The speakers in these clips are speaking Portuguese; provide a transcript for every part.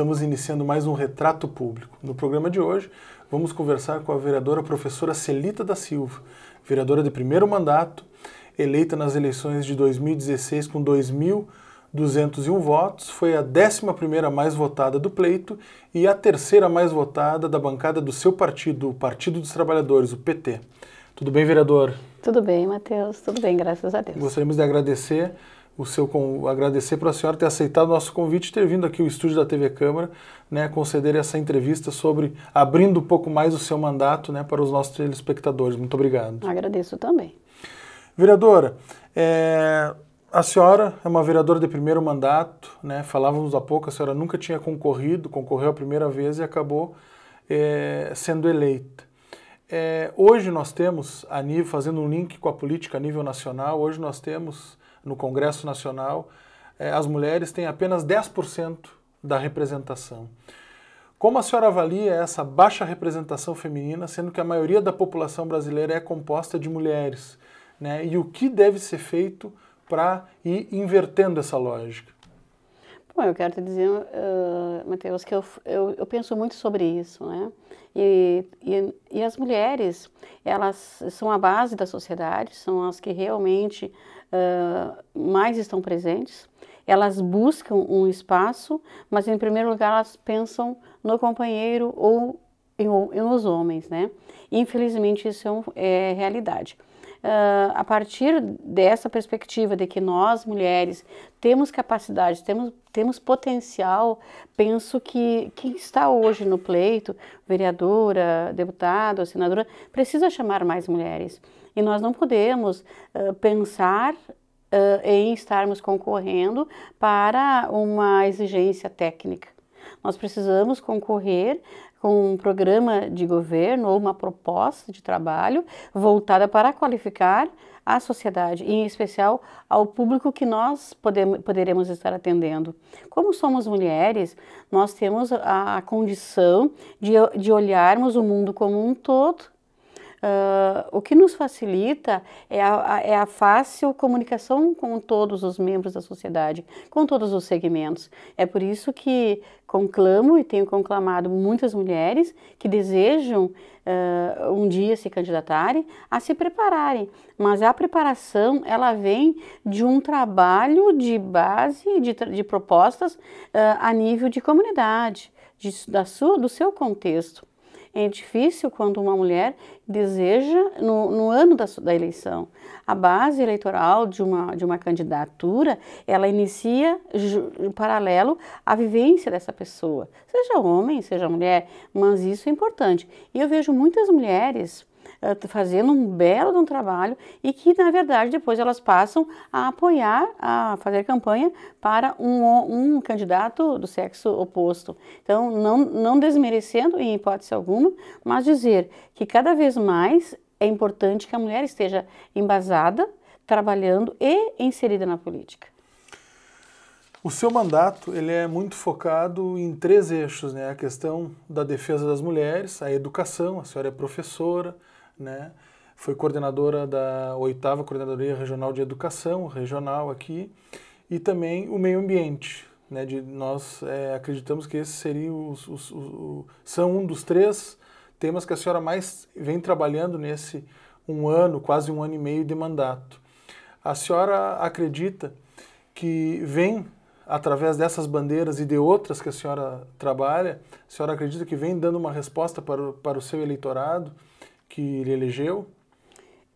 Estamos iniciando mais um Retrato Público. No programa de hoje, vamos conversar com a vereadora professora Celita da Silva, vereadora de primeiro mandato, eleita nas eleições de 2016 com 2.201 votos, foi a 11ª mais votada do pleito e a terceira mais votada da bancada do seu partido, o Partido dos Trabalhadores, o PT. Tudo bem, vereador? Tudo bem, Matheus. Tudo bem, graças a Deus. Gostaríamos de agradecer o seu agradecer para a senhora ter aceitado o nosso convite, ter vindo aqui o estúdio da TV Câmara, né, conceder essa entrevista sobre abrindo um pouco mais o seu mandato, né, para os nossos telespectadores. Muito obrigado. Agradeço também. Vereadora, é, a senhora é uma vereadora de primeiro mandato, né? Falávamos há pouco, a senhora nunca tinha concorrido, concorreu a primeira vez e acabou é, sendo eleita. É, hoje nós temos, a nível, fazendo um link com a política a nível nacional, hoje nós temos no Congresso Nacional, é, as mulheres têm apenas 10% da representação. Como a senhora avalia essa baixa representação feminina, sendo que a maioria da população brasileira é composta de mulheres? Né? E o que deve ser feito para ir invertendo essa lógica? Bom, eu quero te dizer, uh, Matheus, que eu, eu, eu, penso muito sobre isso, né? E, e, e, as mulheres, elas são a base da sociedade, são as que realmente uh, mais estão presentes. Elas buscam um espaço, mas em primeiro lugar elas pensam no companheiro ou em, os homens, né? Infelizmente isso é, um, é realidade. Uh, a partir dessa perspectiva de que nós mulheres temos capacidade, temos, temos potencial, penso que quem está hoje no pleito, vereadora, deputado, senadora, precisa chamar mais mulheres. E nós não podemos uh, pensar uh, em estarmos concorrendo para uma exigência técnica. Nós precisamos concorrer com um programa de governo ou uma proposta de trabalho voltada para qualificar a sociedade, em especial ao público que nós podemos, poderemos estar atendendo. Como somos mulheres, nós temos a, a condição de, de olharmos o mundo como um todo Uh, o que nos facilita é a, é a fácil comunicação com todos os membros da sociedade, com todos os segmentos. É por isso que conclamo e tenho conclamado muitas mulheres que desejam uh, um dia se candidatarem a se prepararem. Mas a preparação ela vem de um trabalho de base, de, de propostas uh, a nível de comunidade, de, da sua, do seu contexto. É difícil quando uma mulher deseja, no, no ano da, da, eleição, a base eleitoral de uma, de uma candidatura, ela inicia em paralelo à vivência dessa pessoa, seja homem, seja mulher, mas isso é importante. E eu vejo muitas mulheres eh, tá fazendo um belo de um trabalho e que, na verdade, depois elas passam a apoiar, a fazer campanha para um, um candidato do sexo oposto. Então, não, não desmerecendo em hipótese alguma, mas dizer que cada vez mais é importante que a mulher esteja embasada, trabalhando e inserida na política. O seu mandato ele é muito focado em três eixos, né? A questão da defesa das mulheres, a educação, a senhora é professora, né? Foi coordenadora da oitava Coordenadoria Regional de Educação, regional aqui, e também o meio ambiente, né? De, nós é, acreditamos que esses seriam os, os, os, os, são um dos três temas que a senhora mais vem trabalhando nesse um ano, quase um ano e meio de mandato. A senhora acredita que vem através dessas bandeiras e de outras que a senhora trabalha, a senhora acredita que vem dando uma resposta para o, para o seu eleitorado? que ele elegeu?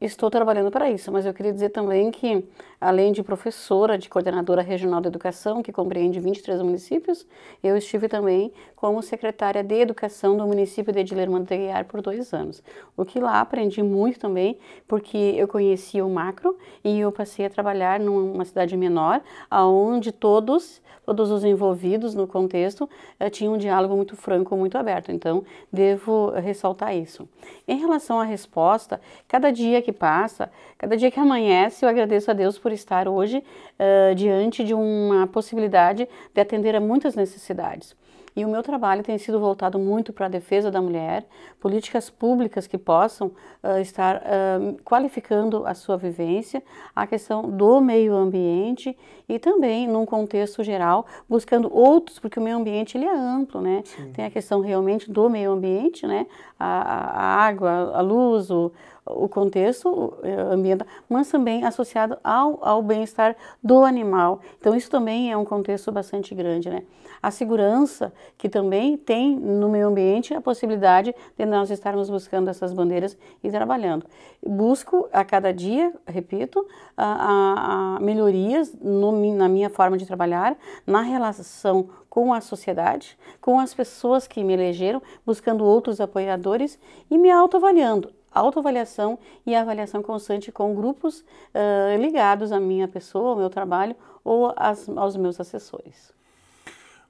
Estou trabalhando para isso, mas eu queria dizer também que Além de professora, de coordenadora regional da educação, que compreende 23 municípios, eu estive também como secretária de educação do município de Edilerman Manteguiar por dois anos. O que lá aprendi muito também, porque eu conhecia o macro e eu passei a trabalhar numa cidade menor, aonde todos, todos os envolvidos no contexto eh, tinham um diálogo muito franco, muito aberto. Então, devo ressaltar isso. Em relação à resposta, cada dia que passa, cada dia que amanhece, eu agradeço a Deus por estar hoje uh, diante de uma possibilidade de atender a muitas necessidades. E o meu trabalho tem sido voltado muito para a defesa da mulher, políticas públicas que possam uh, estar uh, qualificando a sua vivência, a questão do meio ambiente e também, num contexto geral, buscando outros, porque o meio ambiente ele é amplo, né? Sim. Tem a questão realmente do meio ambiente, né? A, a água, a luz, o, o contexto é, ambiental, mas também associado ao, ao bem-estar do animal. Então, isso também é um contexto bastante grande. Né? A segurança, que também tem no meio ambiente a possibilidade de nós estarmos buscando essas bandeiras e trabalhando. Busco a cada dia, repito, a, a, a melhorias no, na minha forma de trabalhar, na relação com a sociedade, com as pessoas que me elegeram, buscando outros apoiadores e me autoavaliando autoavaliação e avaliação constante com grupos uh, ligados à minha pessoa, ao meu trabalho ou as, aos meus assessores.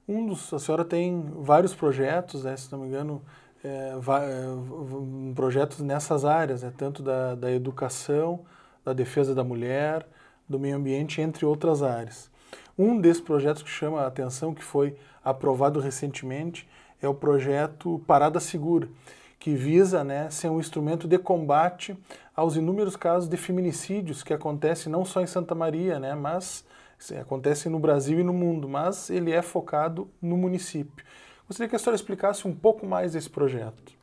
Um dos, a senhora tem vários projetos, né, se não me engano, é, é, projetos nessas áreas, né, tanto da, da educação, da defesa da mulher, do meio ambiente, entre outras áreas. Um desses projetos que chama a atenção, que foi aprovado recentemente, é o projeto Parada Segura que visa né, ser um instrumento de combate aos inúmeros casos de feminicídios que acontecem não só em Santa Maria, né, mas acontecem no Brasil e no mundo, mas ele é focado no município. Gostaria que a senhora explicasse um pouco mais esse projeto.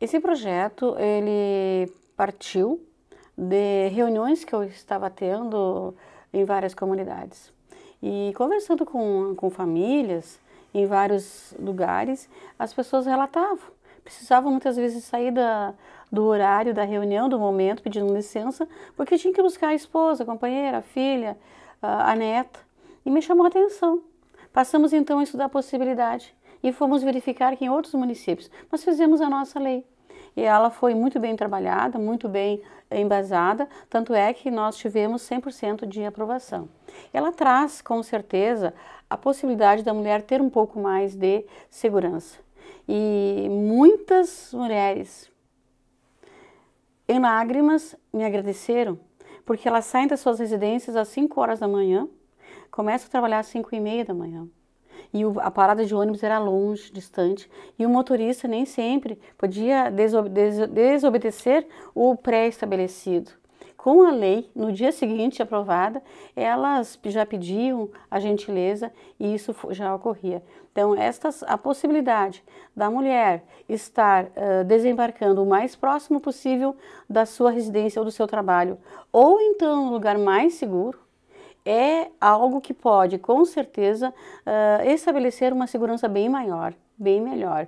Esse projeto ele partiu de reuniões que eu estava tendo em várias comunidades. E conversando com, com famílias em vários lugares, as pessoas relatavam precisavam muitas vezes sair da, do horário da reunião, do momento, pedindo licença, porque tinha que buscar a esposa, a companheira, a filha, a neta. E me chamou a atenção. Passamos então a estudar a possibilidade e fomos verificar que em outros municípios, nós fizemos a nossa lei. E ela foi muito bem trabalhada, muito bem embasada, tanto é que nós tivemos 100% de aprovação. Ela traz, com certeza, a possibilidade da mulher ter um pouco mais de segurança. E muitas mulheres em lágrimas me agradeceram, porque elas saem das suas residências às 5 horas da manhã, começam a trabalhar às 5 e meia da manhã. E a parada de ônibus era longe, distante, e o motorista nem sempre podia desobedecer o pré-estabelecido com a lei, no dia seguinte aprovada, elas já pediam a gentileza e isso já ocorria. Então, esta a possibilidade da mulher estar uh, desembarcando o mais próximo possível da sua residência ou do seu trabalho, ou então no lugar mais seguro, é algo que pode, com certeza, uh, estabelecer uma segurança bem maior, bem melhor.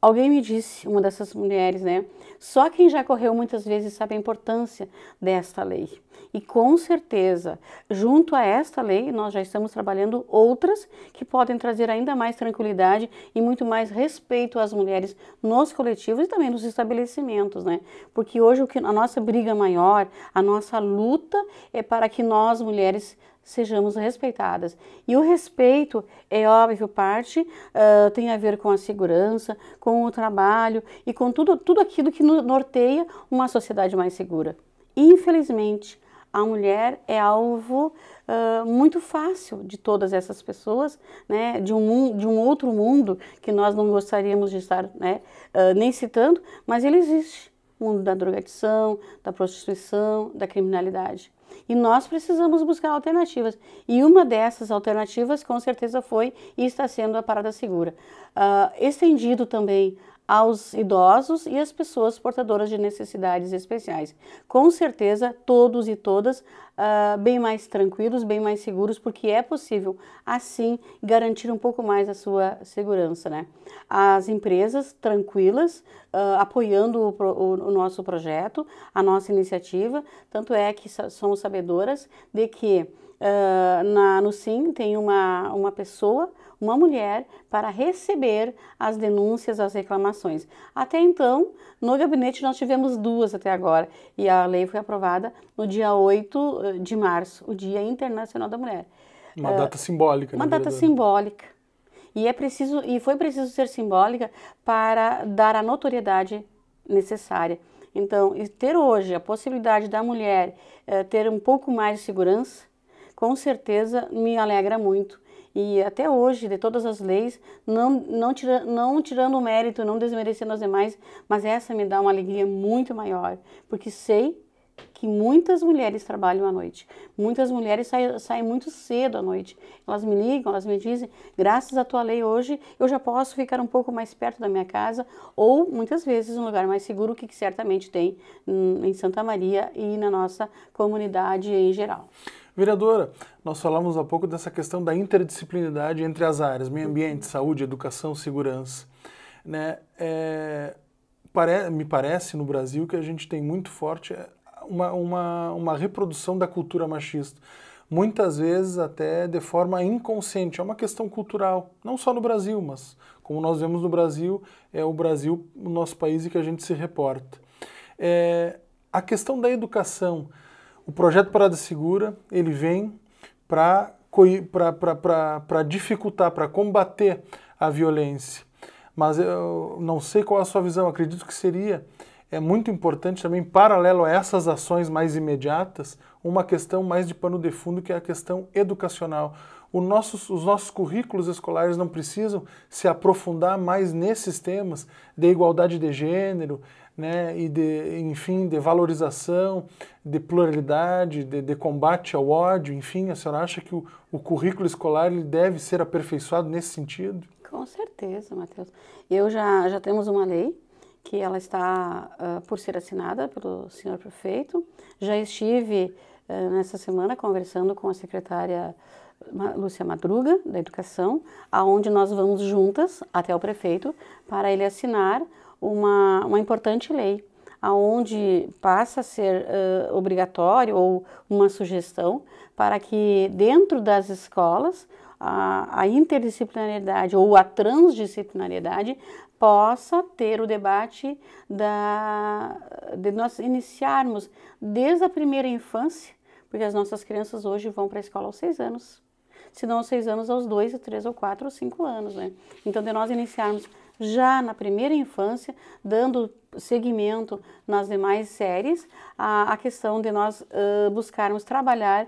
Alguém me disse, uma dessas mulheres, né? Só quem já correu muitas vezes sabe a importância desta lei. E com certeza, junto a esta lei, nós já estamos trabalhando outras que podem trazer ainda mais tranquilidade e muito mais respeito às mulheres nos coletivos e também nos estabelecimentos, né? Porque hoje a nossa briga maior, a nossa luta é para que nós mulheres sejamos respeitadas. E o respeito é óbvio, parte uh, tem a ver com a segurança, com o trabalho e com tudo, tudo aquilo que norteia uma sociedade mais segura. Infelizmente, a mulher é alvo uh, muito fácil de todas essas pessoas, né, de, um, de um outro mundo que nós não gostaríamos de estar né, uh, nem citando, mas ele existe. mundo da drogadição, da prostituição, da criminalidade. E nós precisamos buscar alternativas. E uma dessas alternativas, com certeza, foi e está sendo a parada segura. Uh, estendido também aos idosos e às pessoas portadoras de necessidades especiais. Com certeza, todos e todas uh, bem mais tranquilos, bem mais seguros, porque é possível assim garantir um pouco mais a sua segurança. Né? As empresas tranquilas, uh, apoiando o, pro, o, nosso projeto, a nossa iniciativa, tanto é que somos sabedoras de que uh, na, no SIM tem uma, uma pessoa uma mulher para receber as denúncias, as reclamações. Até então, no gabinete nós tivemos duas até agora e a lei foi aprovada no dia 8 eh, de março, o Dia Internacional da Mulher. Uma uh, data simbólica. Né, uma data simbólica. E é preciso e foi preciso ser simbólica para dar a notoriedade necessária. Então, ter hoje a possibilidade da mulher uh, ter um pouco mais de segurança, com certeza me alegra muito e até hoje, de todas as leis, não, não, tira, não tirando o mérito, não desmerecendo as demais, mas essa me dá uma alegria muito maior, porque sei que muitas mulheres trabalham à noite. Muitas mulheres saem, saem, muito cedo à noite. Elas me ligam, elas me dizem: graças à tua lei hoje eu já posso ficar um pouco mais perto da minha casa ou muitas vezes um lugar mais seguro que, que certamente tem hum, em Santa Maria e na nossa comunidade em geral. Vereadora, nós falamos há pouco dessa questão da interdisciplinaridade entre as áreas, meio ambiente, saúde, educação, segurança. Né? É, pare, me parece no Brasil que a gente tem muito forte é, uma, uma, uma reprodução da cultura machista muitas vezes até de forma inconsciente. É uma questão cultural, não só no Brasil, mas como nós vemos no Brasil, é o Brasil o nosso país em que a gente se reporta. É, a questão da educação o projeto Parada Segura ele vem para dificultar, para combater a violência. Mas eu não sei qual é a sua visão, acredito que seria é muito importante também, paralelo a essas ações mais imediatas, uma questão mais de pano de fundo, que é a questão educacional nossos, os nossos currículos escolares não precisam se aprofundar mais nesses temas de igualdade de gênero, né, e de, enfim, de valorização, de pluralidade, de, de, combate ao ódio, enfim, a senhora acha que o, o currículo escolar ele deve ser aperfeiçoado nesse sentido? Com certeza, Matheus. Eu já, já temos uma lei que ela está uh, por ser assinada pelo senhor prefeito. Já estive uh, nessa semana conversando com a secretária Lúcia Madruga, da Educação, aonde nós vamos juntas até o prefeito para ele assinar uma, uma importante lei, aonde passa a ser uh, obrigatório ou uma sugestão para que dentro das escolas a, a interdisciplinaridade ou a transdisciplinariedade possa ter o debate da, de nós iniciarmos desde a primeira infância, porque as nossas crianças hoje vão para a escola aos seis anos se não aos seis anos, aos dois, ou três, ou quatro, ou cinco anos, né? Então, de nós iniciarmos já na primeira infância, dando seguimento nas demais séries, a, a questão de nós uh, buscarmos trabalhar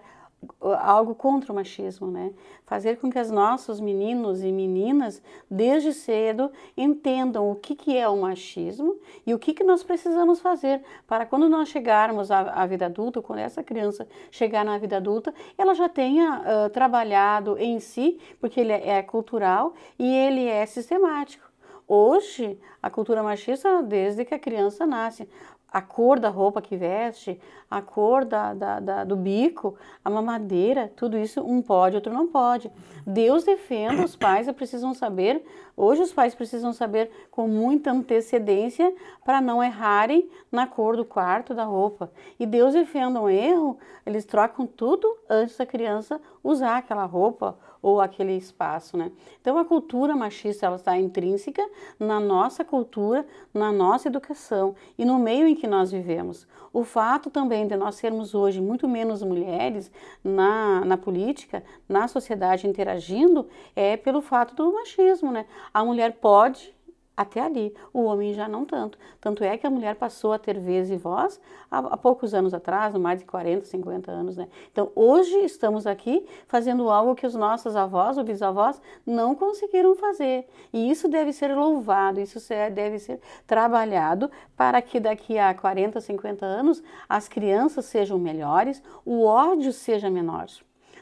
algo contra o machismo, né? Fazer com que os nossos meninos e meninas, desde cedo, entendam o que, que é o machismo e o que, que nós precisamos fazer para quando nós chegarmos à, à vida adulta, quando essa criança chegar na vida adulta, ela já tenha uh, trabalhado em si, porque ele é, é cultural e ele é sistemático. Hoje, a cultura machista desde que a criança nasce a cor da roupa que veste, a cor da, da, da, do bico, a mamadeira, tudo isso um pode, outro não pode. Deus defenda os pais, precisam saber, hoje os pais precisam saber com muita antecedência para não errarem na cor do quarto, da roupa. E Deus defenda um erro, eles trocam tudo antes da criança usar aquela roupa ou aquele espaço, né? Então a cultura machista ela está intrínseca na nossa cultura, na nossa educação e no meio em que nós vivemos. O fato também de nós sermos hoje muito menos mulheres na, na política, na sociedade interagindo, é pelo fato do machismo, né? A mulher pode até ali, o homem já não tanto. Tanto é que a mulher passou a ter vez e voz há, há poucos anos atrás, mais de 40, 50 anos, né? Então, hoje estamos aqui fazendo algo que os nossos avós ou bisavós não conseguiram fazer. E isso deve ser louvado, isso deve ser trabalhado para que daqui a 40, 50 anos as crianças sejam melhores, o ódio seja menor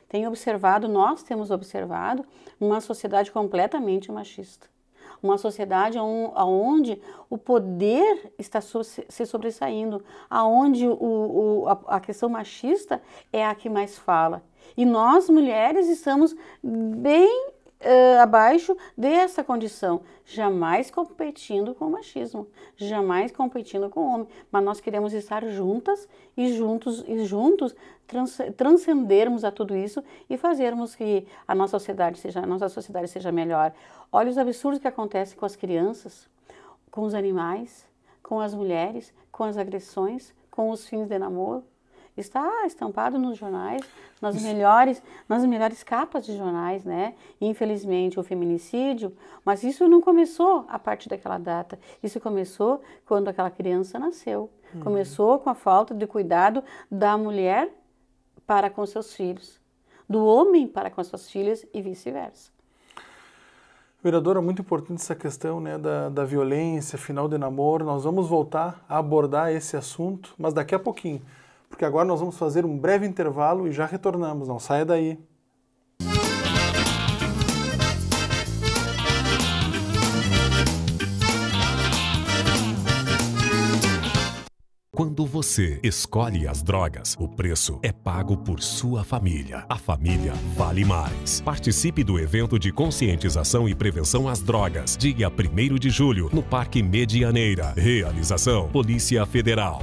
tem observado, nós temos observado, uma sociedade completamente machista uma sociedade onde o poder está se sobressaindo, aonde o, o, a questão machista é a que mais fala. E nós, mulheres, estamos bem uh, abaixo dessa condição, jamais competindo com o machismo, jamais competindo com o homem, mas nós queremos estar juntas e juntos e juntos trans, transcendermos a tudo isso e fazermos que a nossa sociedade seja a nossa sociedade seja melhor. Olha os absurdos que acontecem com as crianças, com os animais, com as mulheres, com as agressões, com os fins de namoro está estampado nos jornais, nas Isso. melhores, nas melhores capas de jornais, né? Infelizmente, o feminicídio, mas isso não começou a partir daquela data. Isso começou quando aquela criança nasceu. Uhum. Começou com a falta de cuidado da mulher para com seus filhos, do homem para com suas filhas e vice-versa. Vereadora, é muito importante essa questão né, da, da violência, final de namoro. Nós vamos voltar a abordar esse assunto, mas daqui a pouquinho porque agora nós vamos fazer um breve intervalo e já retornamos. Não saia daí. Quando você escolhe as drogas, o preço é pago por sua família. A família vale mais. Participe do evento de conscientização e prevenção às drogas, dia 1 de julho, no Parque Medianeira. Realização: Polícia Federal.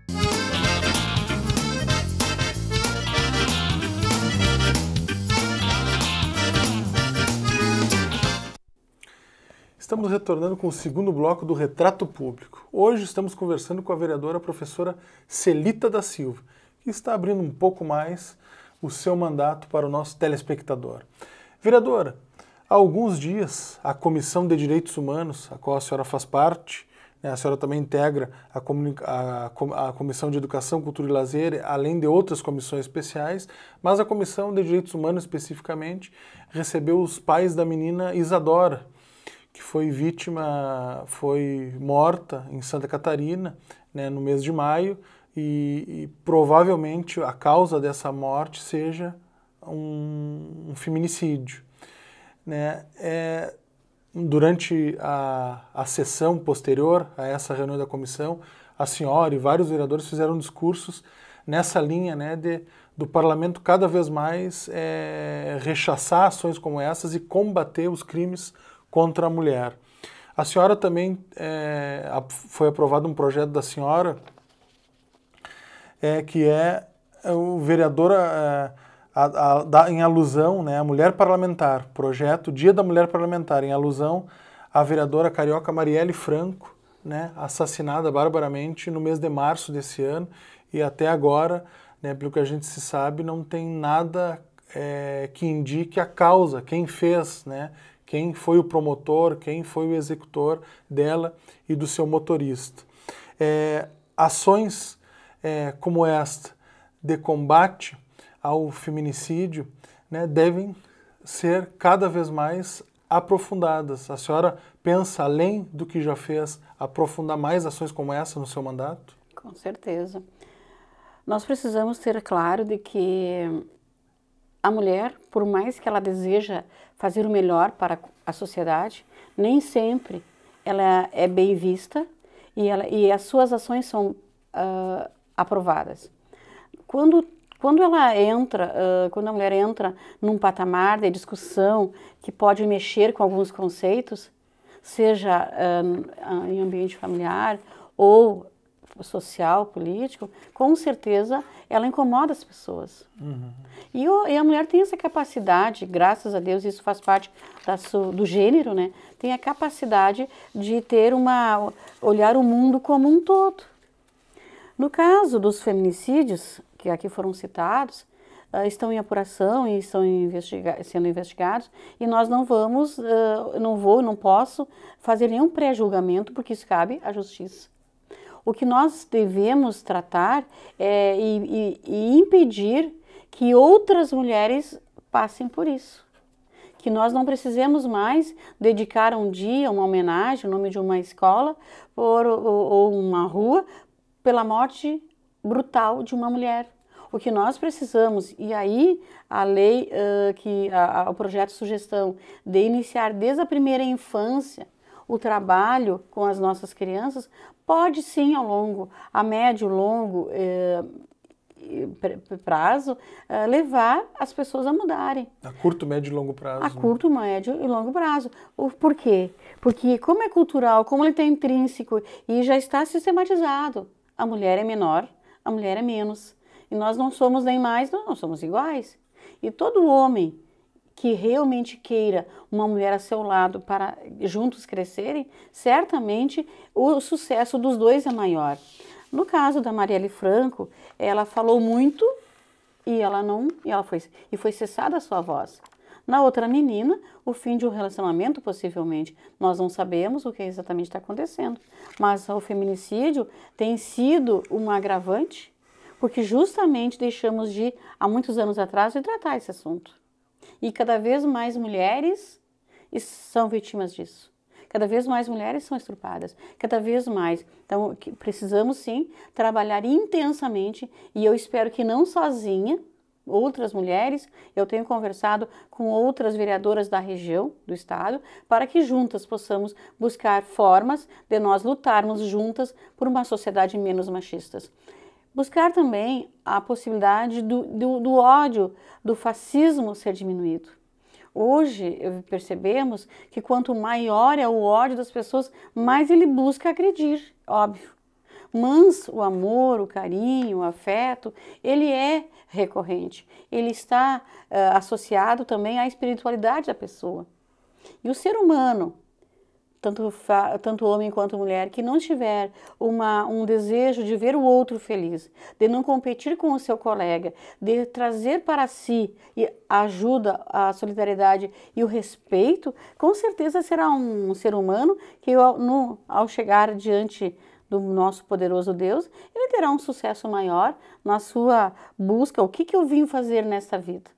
Estamos retornando com o segundo bloco do Retrato Público. Hoje estamos conversando com a vereadora professora Celita da Silva, que está abrindo um pouco mais o seu mandato para o nosso telespectador. Vereadora, há alguns dias a Comissão de Direitos Humanos, a qual a senhora faz parte, né, a senhora também integra a, a, a, Comissão de Educação, Cultura e Lazer, além de outras comissões especiais, mas a Comissão de Direitos Humanos especificamente recebeu os pais da menina Isadora, que foi vítima, foi morta em Santa Catarina né, no mês de maio e, e, provavelmente a causa dessa morte seja um, um feminicídio. Né? É, durante a, a sessão posterior a essa reunião da comissão, a senhora e vários vereadores fizeram discursos nessa linha né, de, do parlamento cada vez mais é, rechaçar ações como essas e combater os crimes contra a mulher. A senhora também é, foi aprovado um projeto da senhora é, que é, é o vereador é, a, a, da, em alusão, né, a mulher parlamentar, projeto Dia da Mulher Parlamentar, em alusão à vereadora carioca Marielle Franco, né, assassinada barbaramente no mês de março desse ano e até agora, né, pelo que a gente se sabe, não tem nada é, que indique a causa, quem fez, né, quem foi o promotor, quem foi o executor dela e do seu motorista. É, ações é, como esta de combate ao feminicídio né, devem ser cada vez mais aprofundadas. A senhora pensa além do que já fez aprofundar mais ações como essa no seu mandato? Com certeza. Nós precisamos ter claro de que a mulher, por mais que ela deseja fazer o melhor para a sociedade, nem sempre ela é bem vista e, ela, e as suas ações são uh, aprovadas. Quando, quando ela entra, uh, quando a mulher entra num patamar de discussão que pode mexer com alguns conceitos, seja uh, em ambiente familiar ou social, político, com certeza ela incomoda as pessoas. Uhum. E, o, e, a mulher tem essa capacidade, graças a Deus, isso faz parte da, do gênero, né? Tem a capacidade de ter uma olhar o mundo como um todo. No caso dos feminicídios, que aqui foram citados, Uh, estão em apuração e estão investiga sendo investigados e nós não vamos, uh, não vou, não posso fazer nenhum pré-julgamento porque isso cabe à justiça. O que nós devemos tratar é, e, e, e impedir que outras mulheres passem por isso que nós não precisemos mais dedicar um dia, uma homenagem, o nome de uma escola por, ou, ou, uma rua pela morte brutal de uma mulher. O que nós precisamos, e aí a lei, uh, que a, a, o projeto de sugestão de iniciar desde a primeira infância o trabalho com as nossas crianças Pode sim, ao longo, a médio, longo é, prazo, é, levar as pessoas a mudarem. A curto, médio e longo prazo. A né? curto, médio e longo prazo. Por quê? Porque como é cultural, como ele está é intrínseco e já está sistematizado, a mulher é menor, a mulher é menos. E nós não somos nem mais, não, nós somos iguais. E todo homem que realmente queira uma mulher a seu lado para juntos crescerem, certamente o sucesso dos dois é maior. No caso da Marielle Franco, ela falou muito e ela não, e ela foi e foi cessada a sua voz. Na outra menina, o fim de um relacionamento, possivelmente. Nós não sabemos o que exatamente está acontecendo, mas o feminicídio tem sido um agravante, porque justamente deixamos de, há muitos anos atrás, de tratar esse assunto. E cada vez mais mulheres são vítimas disso. Cada vez mais mulheres são estrupadas, cada vez mais. Então, precisamos sim trabalhar intensamente e eu espero que não sozinha, outras mulheres, eu tenho conversado com outras vereadoras da região, do estado, para que juntas possamos buscar formas de nós lutarmos juntas por uma sociedade menos machista. Buscar também a possibilidade do, do, do ódio, do fascismo ser diminuído. Hoje percebemos que quanto maior é o ódio das pessoas, mais ele busca agredir, óbvio. Mas o amor, o carinho, o afeto, ele é recorrente. Ele está uh, associado também à espiritualidade da pessoa. E o ser humano, tanto, tanto homem quanto mulher, que não tiver uma, um desejo de ver o outro feliz, de não competir com o seu colega, de trazer para si a ajuda, a solidariedade e o respeito, com certeza será um ser humano que, ao, no, ao chegar diante do nosso poderoso Deus, ele terá um sucesso maior na sua busca. O que, que eu vim fazer nesta vida?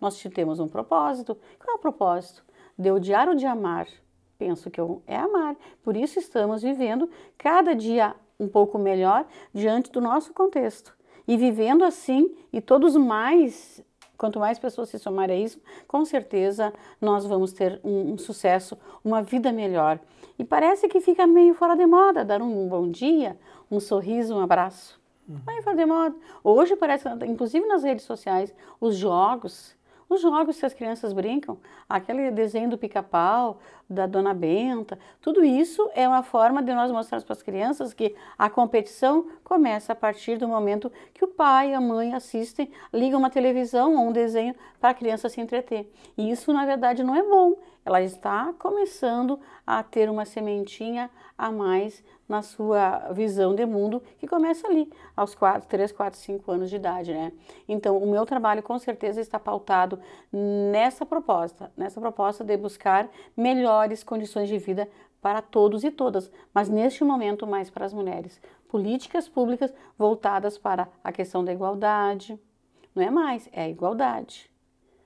Nós temos um propósito. Qual é o propósito? De odiar ou de amar? penso que é amar. Por isso estamos vivendo cada dia um pouco melhor diante do nosso contexto. E vivendo assim, e todos mais, quanto mais pessoas se somarem a isso, com certeza nós vamos ter um, um, sucesso, uma vida melhor. E parece que fica meio fora de moda dar um bom dia, um sorriso, um abraço. Uhum. Meio fora de moda. Hoje parece, inclusive nas redes sociais, os jogos os jogos que as crianças brincam, aquele desenho do pica-pau, da Dona Benta, tudo isso é uma forma de nós mostrarmos para as crianças que a competição começa a partir do momento que o pai e a mãe assistem, ligam uma televisão ou um desenho para a criança se entreter. E isso, na verdade, não é bom. Ela está começando a ter uma sementinha a mais na sua visão de mundo, que começa ali, aos 4, 3, 4, 5 anos de idade, né? Então, o meu trabalho com certeza está pautado nessa proposta, nessa proposta de buscar melhores condições de vida para todos e todas, mas neste momento mais para as mulheres. Políticas públicas voltadas para a questão da igualdade, não é mais, é a igualdade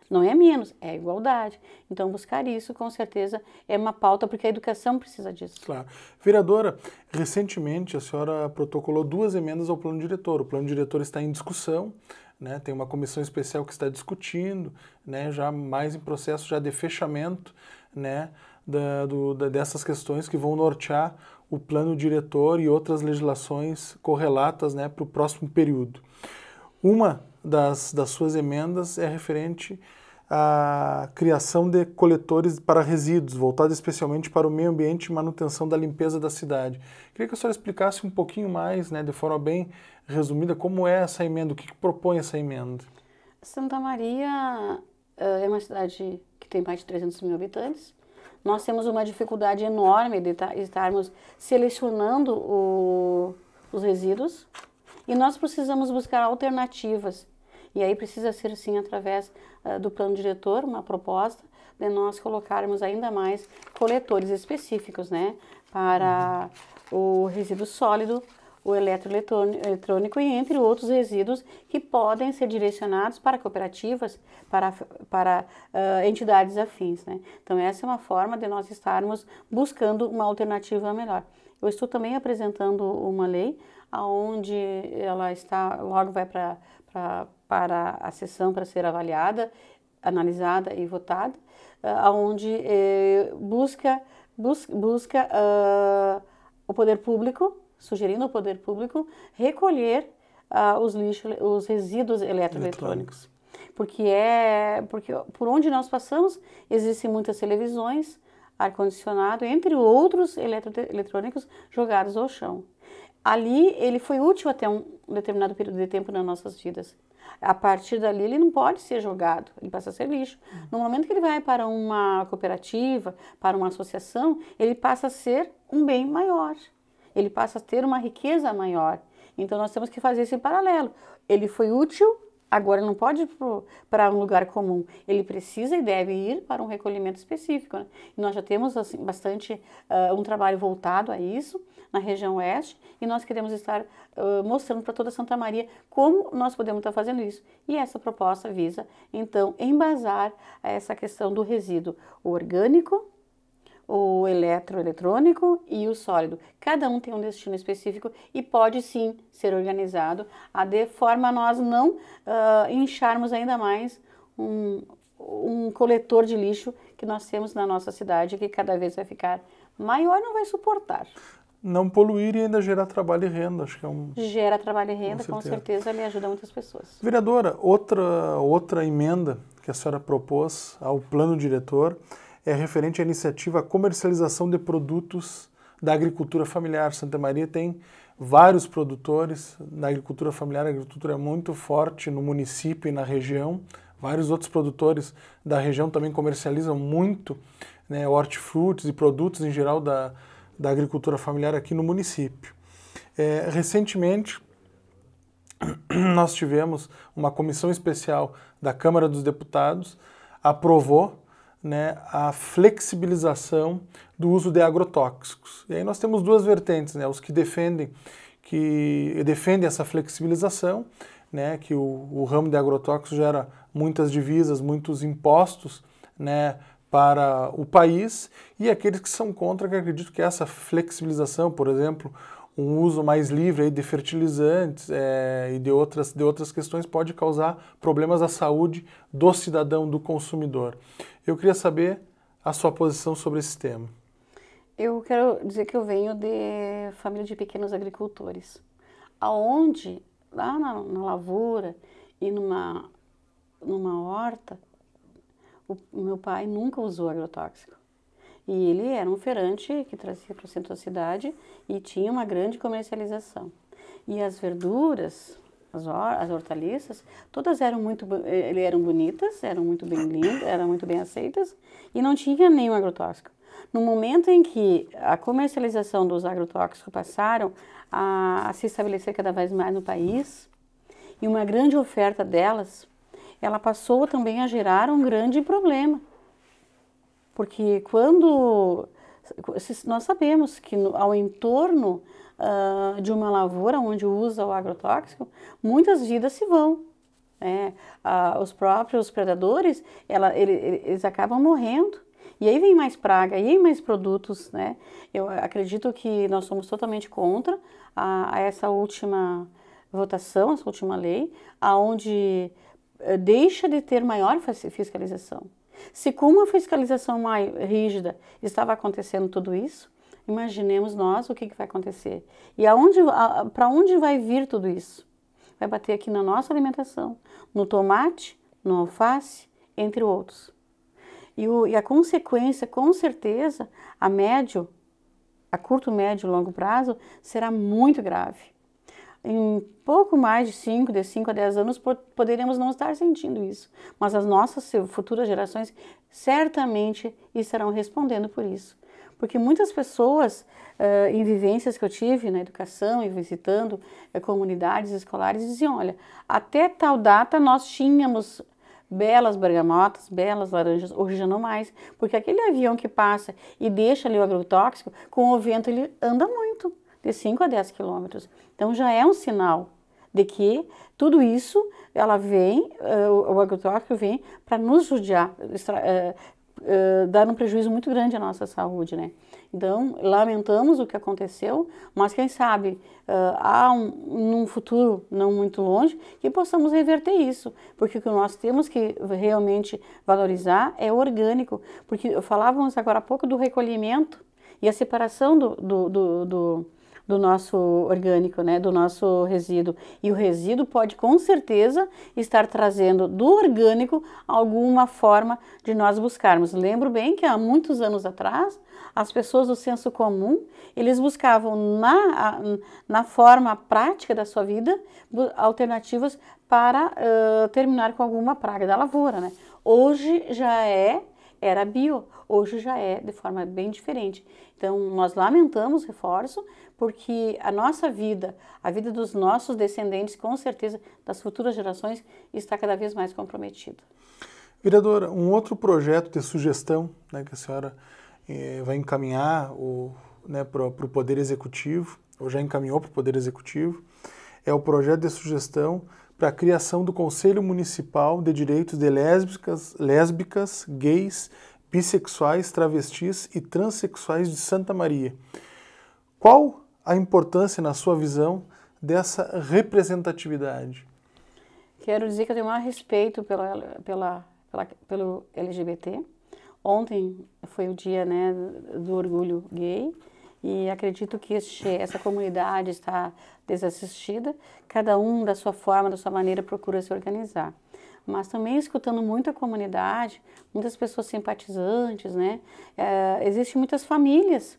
não é menos, é igualdade. Então, buscar isso, com certeza, é uma pauta, porque a educação precisa disso. Claro. Vereadora, recentemente a senhora protocolou duas emendas ao plano diretor. O plano diretor está em discussão, né? tem uma comissão especial que está discutindo, né? já mais em processo já de fechamento né? da, do, da, dessas questões que vão nortear o plano diretor e outras legislações correlatas né? para o próximo período. Uma das, das suas emendas é referente à criação de coletores para resíduos, voltado especialmente para o meio ambiente e manutenção da limpeza da cidade. Queria que a senhora explicasse um pouquinho mais, né, de forma bem resumida, como é essa emenda, o que, que propõe essa emenda. Santa Maria eh, é uma cidade que tem mais de 300 mil habitantes. Nós temos uma dificuldade enorme de tá, estarmos selecionando o, os resíduos e nós precisamos buscar alternativas e aí precisa ser sim através uh, do plano diretor uma proposta de nós colocarmos ainda mais coletores específicos, né, para o resíduo sólido, o eletroeletrônico e entre outros resíduos que podem ser direcionados para cooperativas, para, para uh, entidades afins. Né? Então, essa é uma forma de nós estarmos buscando uma alternativa melhor. Eu estou também apresentando uma lei, aonde ela está logo vai para para a sessão para ser avaliada, analisada e votada, eh, aonde eh, busca busca, busca uh, o poder público, sugerindo ao poder público recolher uh, os lixos, os resíduos eletroeletrônicos. Porque é porque por onde nós passamos existem muitas televisões, ar condicionado, entre outros eletrônicos jogados ao chão. Ali ele foi útil até um determinado período de tempo nas nossas vidas. A partir dali, ele não pode ser jogado, ele passa a ser lixo. Uhum. No momento que ele vai para uma cooperativa, para uma associação, ele passa a ser um bem maior, ele passa a ter uma riqueza maior. Então, nós temos que fazer esse paralelo. Ele foi útil, agora não pode ir para um lugar comum. Ele precisa e deve ir para um recolhimento específico. Né? E nós já temos assim, bastante uh, um trabalho voltado a isso na região oeste, e nós queremos estar uh, mostrando para toda Santa Maria como nós podemos estar tá fazendo isso. E essa proposta visa, então, embasar essa questão do resíduo orgânico, o eletroeletrônico e o sólido. Cada um tem um destino específico e pode sim ser organizado de forma a nós não uh, incharmos ainda mais um, um coletor de lixo que nós temos na nossa cidade que cada vez vai ficar maior, não vai suportar não poluir e ainda gerar trabalho e renda. Acho que é um. Gera trabalho e renda, com certeza, com certeza ajuda muitas pessoas. Vereadora, outra, outra emenda que a senhora propôs ao plano diretor é referente à iniciativa comercialização de produtos da agricultura familiar. Santa Maria tem vários produtores na agricultura familiar, a agricultura é muito forte no município e na região. Vários outros produtores da região também comercializam muito né, hortifrutis e produtos em geral da, da agricultura familiar aqui no município. É, recentemente, nós tivemos uma comissão especial da Câmara dos Deputados, aprovou né, a flexibilização do uso de agrotóxicos. E aí nós temos duas vertentes, né, os que defendem que defendem essa flexibilização, né, que o, o ramo de agrotóxicos gera muitas divisas, muitos impostos, né, para o país e aqueles que são contra, que acredito que é essa flexibilização, por exemplo, um uso mais livre de fertilizantes é, e de outras, de outras questões pode causar problemas à saúde do cidadão, do consumidor. Eu queria saber a sua posição sobre esse tema. Eu quero dizer que eu venho de família de pequenos agricultores, aonde lá na, na lavoura e numa, numa horta, o meu pai nunca usou agrotóxico. E ele era um ferante que trazia para o centro da cidade e tinha uma grande comercialização. E as verduras, as, as hortaliças, todas eram muito eh, eram bonitas, eram muito bem lindas, eram muito bem aceitas e não tinha nenhum agrotóxico. No momento em que a comercialização dos agrotóxicos passaram a, a se estabelecer cada vez mais no país e uma grande oferta delas, ela passou também a gerar um grande problema. Porque quando nós sabemos que ao entorno uh, de uma lavoura onde usa o agrotóxico, muitas vidas se vão. Né? Uh, os próprios predadores, ela, ele, eles acabam morrendo. E aí vem mais praga, e aí mais produtos, né? Eu acredito que nós somos totalmente contra a, a essa última votação, essa última lei, aonde eh, deixa de ter maior fiscalização. Se com uma fiscalização mais rígida estava acontecendo tudo isso, imaginemos nós o que, que vai acontecer e para onde vai vir tudo isso. Vai bater aqui na nossa alimentação, no tomate, no alface, entre outros. E, o, e a consequência, com certeza, a médio, a curto, médio e longo prazo, será muito grave em pouco mais de 5, de 5 a 10 anos, poderemos não estar sentindo isso, mas as nossas futuras gerações certamente estarão respondendo por isso. Porque muitas pessoas, eh, em vivências que eu tive na educação e visitando eh, comunidades escolares, diziam: olha, até tal data nós tínhamos belas bergamotas, belas laranjas, hoje já não mais, porque aquele avião que passa e deixa ali o agrotóxico, com o vento ele anda muito de 5 a 10 quilômetros. Então já é um sinal de que tudo isso ela vem, uh, o agrotóxico vem para nos judiar, extra, uh, uh, dar um prejuízo muito grande à nossa saúde, né? Então, lamentamos o que aconteceu, mas quem sabe há um, num futuro não muito longe que possamos reverter isso, porque o que nós temos que realmente valorizar é orgânico, porque falávamos agora há pouco do recolhimento e a separação do, do, do, do do nosso orgânico, né, do nosso resíduo. E o resíduo pode com certeza estar trazendo do orgânico alguma forma de nós buscarmos. Lembro bem que há muitos anos atrás, as pessoas do senso comum, eles buscavam na, na forma prática da sua vida alternativas para uh, terminar com alguma praga da lavoura, né? Hoje já é era bio, hoje já é de forma bem diferente. Então, nós lamentamos, reforço, porque a nossa vida, a vida dos nossos descendentes, com certeza, das futuras gerações, está cada vez mais comprometida. Vereadora, um outro projeto de sugestão né, que a senhora eh, vai encaminhar né, para o Poder Executivo, ou já encaminhou para o Poder Executivo, é o projeto de sugestão para a criação do Conselho Municipal de Direitos de Lésbicas, lésbicas Gays, Bissexuais, Travestis e Transsexuais de Santa Maria. Qual a importância, na sua visão, dessa representatividade? Quero dizer que eu tenho mais respeito pela, pela, pela pelo LGBT. Ontem foi o dia né, do orgulho gay e acredito que este, essa comunidade está desassistida, cada um da sua forma, da sua maneira procura se organizar. Mas também escutando muito a comunidade, muitas pessoas simpatizantes, né? É, existem muitas famílias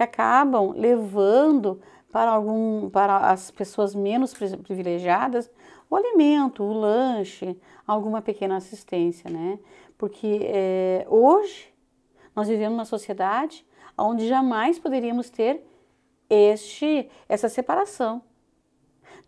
que acabam levando para, algum, para as pessoas menos privilegiadas o alimento, o lanche, alguma pequena assistência, né? Porque é, hoje nós vivemos uma sociedade onde jamais poderíamos ter este, essa separação.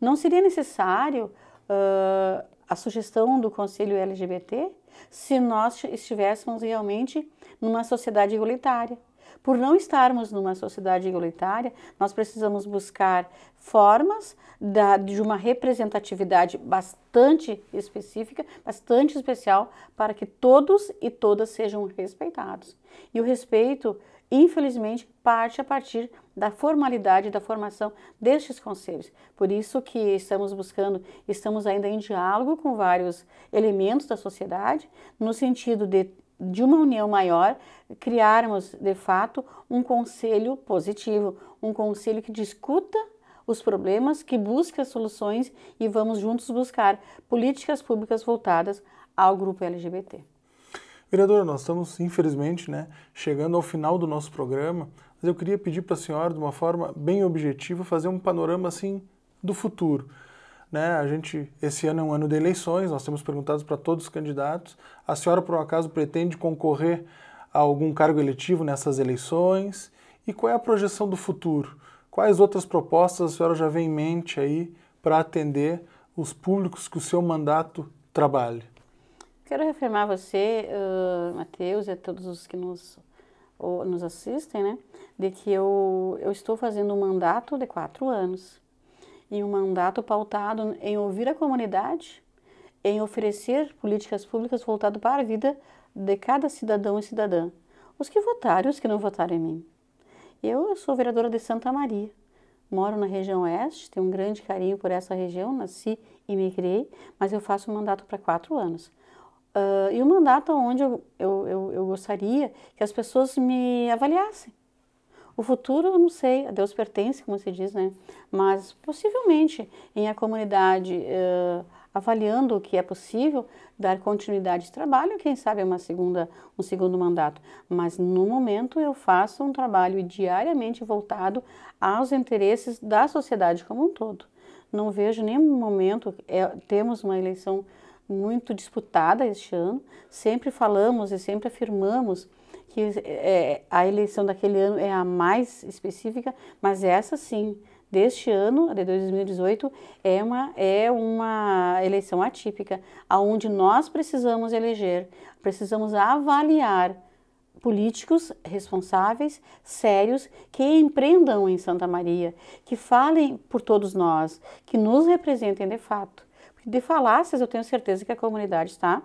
Não seria necessário uh, a sugestão do Conselho LGBT se nós estivéssemos realmente numa sociedade igualitária. Por não estarmos numa sociedade igualitária, nós precisamos buscar formas da, de uma representatividade bastante específica, bastante especial, para que todos e todas sejam respeitados. E o respeito, infelizmente, parte a partir da formalidade da formação destes conselhos. Por isso que estamos buscando, estamos ainda em diálogo com vários elementos da sociedade, no sentido de de uma união maior, criarmos de fato um conselho positivo, um conselho que discuta os problemas, que busque as soluções e vamos juntos buscar políticas públicas voltadas ao grupo LGBT. Vereadora, nós estamos, infelizmente, né, chegando ao final do nosso programa, mas eu queria pedir para a senhora, de uma forma bem objetiva, fazer um panorama assim do futuro né? A gente esse ano é um ano de eleições, nós temos perguntado para todos os candidatos. A senhora por um acaso pretende concorrer a algum cargo eletivo nessas eleições? E qual é a projeção do futuro? Quais outras propostas a senhora já vem em mente aí para atender os públicos que o seu mandato trabalha? Quero reafirmar a você, uh, Matheus, e a todos os que nos, ou, nos assistem, né, de que eu, eu estou fazendo um mandato de quatro anos em um mandato pautado em ouvir a comunidade, em oferecer políticas públicas voltadas para a vida de cada cidadão e cidadã. Os que votaram e os que não votaram em mim. Eu sou vereadora de Santa Maria, moro na região oeste, tenho um grande carinho por essa região, nasci e me criei, mas eu faço um mandato para quatro anos. Uh, e o um mandato onde eu, eu, eu, eu gostaria que as pessoas me avaliassem, o futuro, eu não sei, a Deus pertence, como se diz, né? Mas possivelmente em a comunidade uh, avaliando o que é possível, dar continuidade de trabalho, quem sabe uma segunda, um segundo mandato. Mas no momento eu faço um trabalho diariamente voltado aos interesses da sociedade como um todo. Não vejo nenhum momento, é, temos uma eleição muito disputada este ano, sempre falamos e sempre afirmamos que é, a eleição daquele ano é a mais específica, mas essa sim, deste ano, de 2018, é uma, é uma eleição atípica, aonde nós precisamos eleger, precisamos avaliar políticos responsáveis, sérios, que empreendam em Santa Maria, que falem por todos nós, que nos representem de fato. De falácias, eu tenho certeza que a comunidade está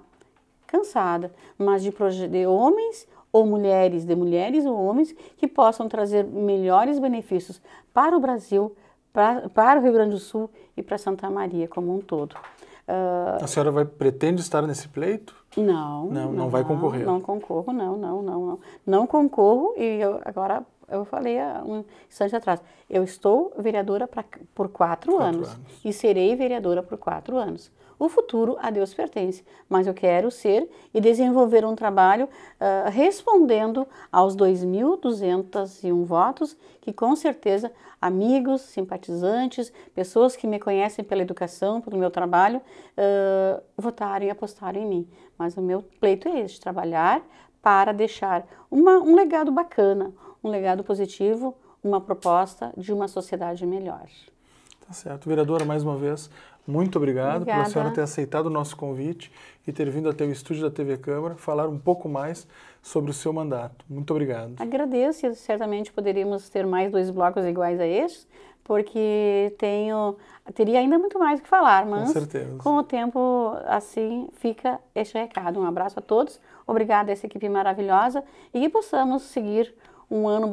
cansada, mas de, de homens ou mulheres de mulheres ou homens que possam trazer melhores benefícios para o Brasil, para, para o Rio Grande do Sul e para Santa Maria como um todo. Uh, a senhora vai, pretende estar nesse pleito? Não. Não, não, não vai concorrer? Não concorro, não, não, não. Não, não concorro e eu, agora eu falei há um instante atrás, eu estou vereadora pra, por quatro, quatro anos, anos, e serei vereadora por quatro anos. O futuro a Deus pertence, mas eu quero ser e desenvolver um trabalho uh, respondendo aos 2.201 votos que com certeza amigos, simpatizantes, pessoas que me conhecem pela educação, pelo meu trabalho, uh, ah, votaram e apostaram em mim. Mas o meu pleito é este, trabalhar para deixar uma, um legado bacana, um legado positivo, uma proposta de uma sociedade melhor. Tá certo. Vereadora, mais uma vez, muito obrigado Obrigada. pela senhora ter aceitado o nosso convite e ter vindo até o estúdio da TV Câmara falar um pouco mais sobre o seu mandato. Muito obrigado. Agradeço e certamente poderíamos ter mais dois blocos iguais a este, porque tenho teria ainda muito mais o que falar, mas com, certeza. com o tempo assim fica este recado. Um abraço a todos, obrigada a essa equipe maravilhosa e que possamos seguir um ano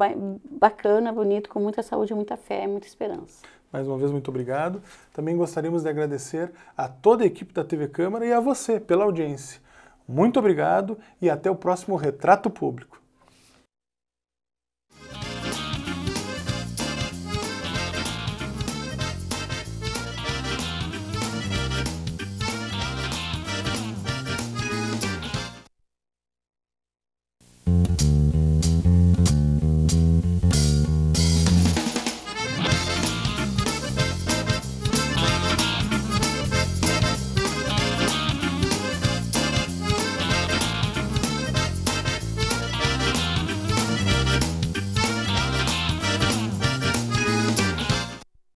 bacana, bonito, com muita saúde, muita fé, e muita esperança. Mais uma vez, muito obrigado. Também gostaríamos de agradecer a toda a equipe da TV Câmara e a você pela audiência. Muito obrigado e até o próximo Retrato Público.